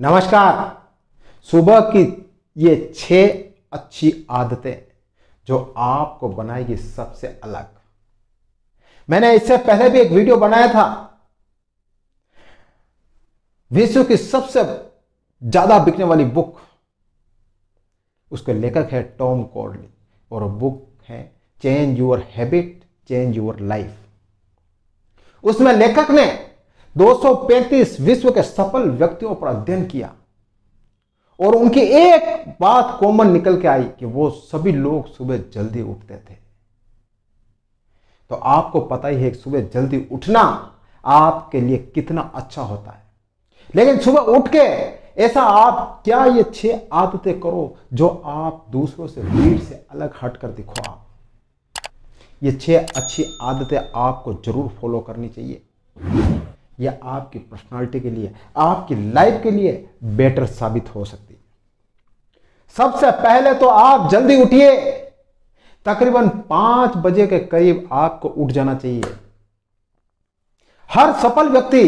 नमस्कार सुबह की ये छह अच्छी आदतें जो आपको बनाएगी सबसे अलग मैंने इससे पहले भी एक वीडियो बनाया था विश्व की सबसे ज्यादा बिकने वाली बुक उसके लेखक है टॉम कोर्डली और बुक है change your habit change your life उसमें लेखक ने 235 विश्व के सफल व्यक्तियों पर अध्ययन किया और उनकी एक बात कॉमन निकल के आई कि वो सभी लोग सुबह जल्दी उठते थे तो आपको पता ही है सुबह जल्दी उठना आपके लिए कितना अच्छा होता है लेकिन सुबह उठ के ऐसा आप क्या ये छह आदतें करो जो आप दूसरों से भीड़ से अलग हटकर दिखो आप ये छह अच्छी आदतें आपको जरूर फॉलो करनी चाहिए या आपकी पर्सनालिटी के लिए आपकी लाइफ के लिए बेटर साबित हो सकती है सबसे पहले तो आप जल्दी उठिए तकरीबन पांच बजे के करीब आपको उठ जाना चाहिए हर सफल व्यक्ति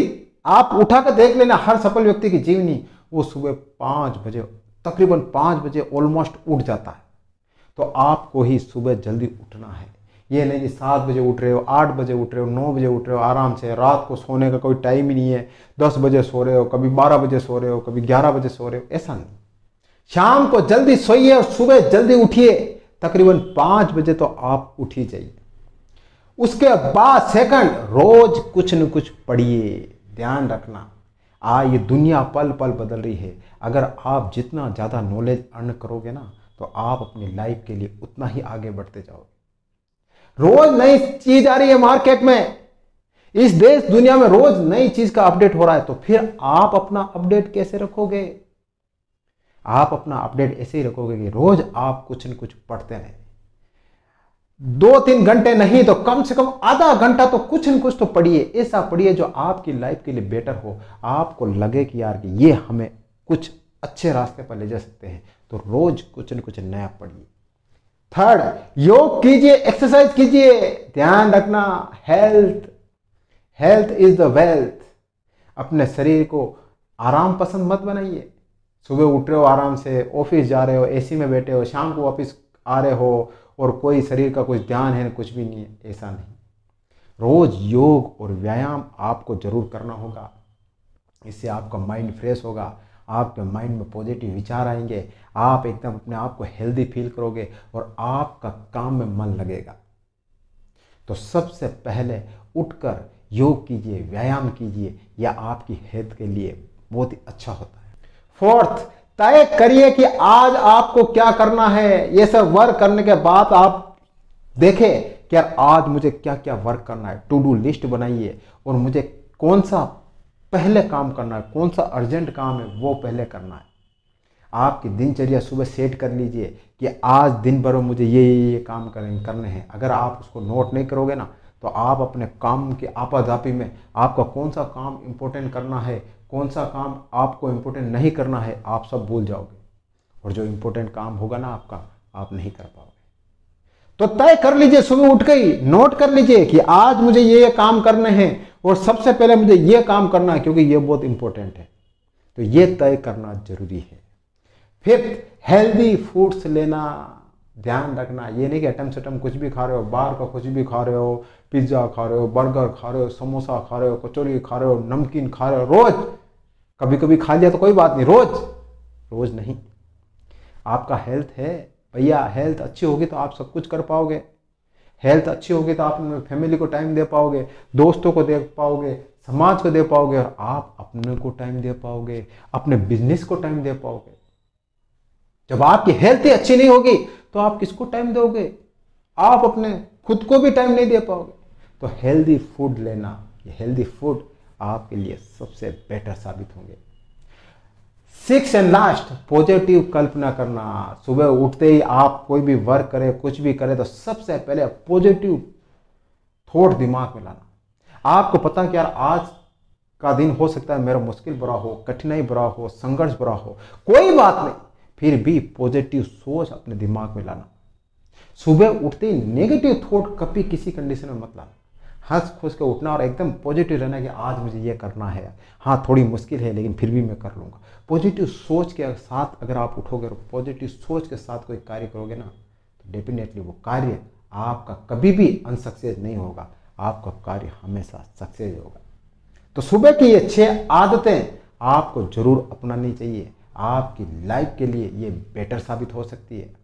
आप उठा कर देख लेना हर सफल व्यक्ति की जीवनी वो सुबह पांच बजे तकरीबन पांच बजे ऑलमोस्ट उठ जाता है तो आपको ही सुबह जल्दी उठना है ये नहीं कि सात बजे उठ रहे हो आठ बजे उठ रहे हो नौ बजे उठ रहे हो आराम से रात को सोने का कोई टाइम ही नहीं है दस बजे सो रहे हो कभी बारह बजे सो रहे हो कभी ग्यारह बजे सो रहे हो ऐसा नहीं शाम को जल्दी सोइए और सुबह जल्दी उठिए तकरीबन पाँच बजे तो आप उठ ही जाइए उसके बाद सेकंड रोज कुछ न कुछ पढ़िए ध्यान रखना आ ये दुनिया पल पल बदल रही है अगर आप जितना ज़्यादा नॉलेज अर्न करोगे ना तो आप अपनी लाइफ के लिए उतना ही आगे बढ़ते जाओगे रोज नई चीज आ रही है मार्केट में इस देश दुनिया में रोज नई चीज का अपडेट हो रहा है तो फिर आप अपना अपडेट कैसे रखोगे आप अपना अपडेट ऐसे ही रखोगे कि रोज आप कुछ न कुछ पढ़ते रहे दो तीन घंटे नहीं तो कम से कम आधा घंटा तो कुछ न कुछ तो पढ़िए ऐसा पढ़िए जो आपकी लाइफ के लिए बेटर हो आपको लगे कि यार कि ये हमें कुछ अच्छे रास्ते पर ले जा सकते हैं तो रोज कुछ न कुछ नया पढ़िए थर्ड योग कीजिए एक्सरसाइज कीजिए ध्यान रखना health health is the wealth अपने शरीर को आराम पसंद मत बनाइए सुबह उठ रहे हो आराम से ऑफिस जा रहे हो एसी में बैठे हो शाम को ऑफिस आ रहे हो और कोई शरीर का कुछ ध्यान है कुछ भी नहीं है ऐसा नहीं रोज योग और व्यायाम आपको जरूर करना होगा इससे आपका माइंड फ्रेश होगा आपके माइंड में पॉजिटिव विचार आएंगे आप एकदम अपने आप को हेल्दी फील करोगे और आपका काम में मन लगेगा तो सबसे पहले उठकर योग कीजिए व्यायाम कीजिए या आपकी हेल्थ के लिए बहुत ही अच्छा होता है फोर्थ तय करिए कि आज आपको क्या करना है ये सब वर्क करने के बाद आप देखें कि यार आज मुझे क्या क्या वर्क करना है टू डू लिस्ट बनाइए और मुझे कौन सा पहले काम करना है कौन सा अर्जेंट काम है वो पहले करना है आपकी दिनचर्या सुबह सेट कर लीजिए कि आज दिन भर में मुझे ये ये ये काम करें करने हैं अगर आप उसको नोट नहीं करोगे ना तो आप अपने काम के आपाधापी में आपका कौन सा काम इम्पोर्टेंट करना है कौन सा काम आपको इम्पोर्टेंट नहीं करना है आप सब भूल जाओगे और जो इम्पोर्टेंट काम होगा ना आपका आप नहीं कर पाओगे तो तय कर लीजिए सुबह उठ गई नोट कर लीजिए कि आज मुझे ये ये काम करने हैं और सबसे पहले मुझे ये काम करना है क्योंकि ये बहुत इंपॉर्टेंट है तो ये तय करना जरूरी है फिफ्थ हेल्दी फूड्स लेना ध्यान रखना ये नहीं कि अटम सेटम कुछ भी खा रहे हो बाहर का कुछ भी खा रहे हो पिज्ज़ा खा रहे हो बर्गर खा रहे हो समोसा खा रहे हो कचौरी खा रहे हो नमकीन खा रहे हो रोज़ कभी कभी खा लिया तो कोई बात नहीं रोज़ रोज़ नहीं आपका हेल्थ है भैया हेल्थ अच्छी होगी तो आप सब कुछ कर पाओगे हेल्थ अच्छी होगी तो आप फैमिली को टाइम दे पाओगे दोस्तों को दे पाओगे समाज को दे पाओगे और आप अपने को टाइम दे पाओगे अपने बिजनेस को टाइम दे पाओगे जब आपकी हेल्थ ही अच्छी नहीं होगी तो आप किसको टाइम दोगे आप अपने खुद को भी टाइम नहीं दे पाओगे तो हेल्दी फूड लेना ये हेल्दी फूड आपके लिए सबसे बेटर साबित होंगे सिक्स एंड लास्ट पॉजिटिव कल्पना करना सुबह उठते ही आप कोई भी वर्क करें कुछ भी करें तो सबसे पहले पॉजिटिव थॉट दिमाग में लाना आपको पता कि यार आज का दिन हो सकता है मेरा मुश्किल बुरा हो कठिनाई बुरा हो संघर्ष बुरा हो कोई बात नहीं फिर भी पॉजिटिव सोच अपने दिमाग में लाना सुबह उठते ही नेगेटिव थॉट कभी किसी कंडीशन में मत लाना हंस खुश के उठना और एकदम पॉजिटिव रहना कि आज मुझे ये करना है हाँ थोड़ी मुश्किल है लेकिन फिर भी मैं कर लूँगा पॉजिटिव सोच के साथ अगर आप उठोगे और पॉजिटिव सोच के साथ कोई कार्य करोगे ना तो डेफिनेटली वो कार्य आपका कभी भी अनसक्सेस नहीं होगा आपका कार्य हमेशा सक्सेस होगा तो सुबह की ये छः आदतें आपको जरूर अपनानी चाहिए आपकी लाइफ के लिए ये बेटर साबित हो सकती है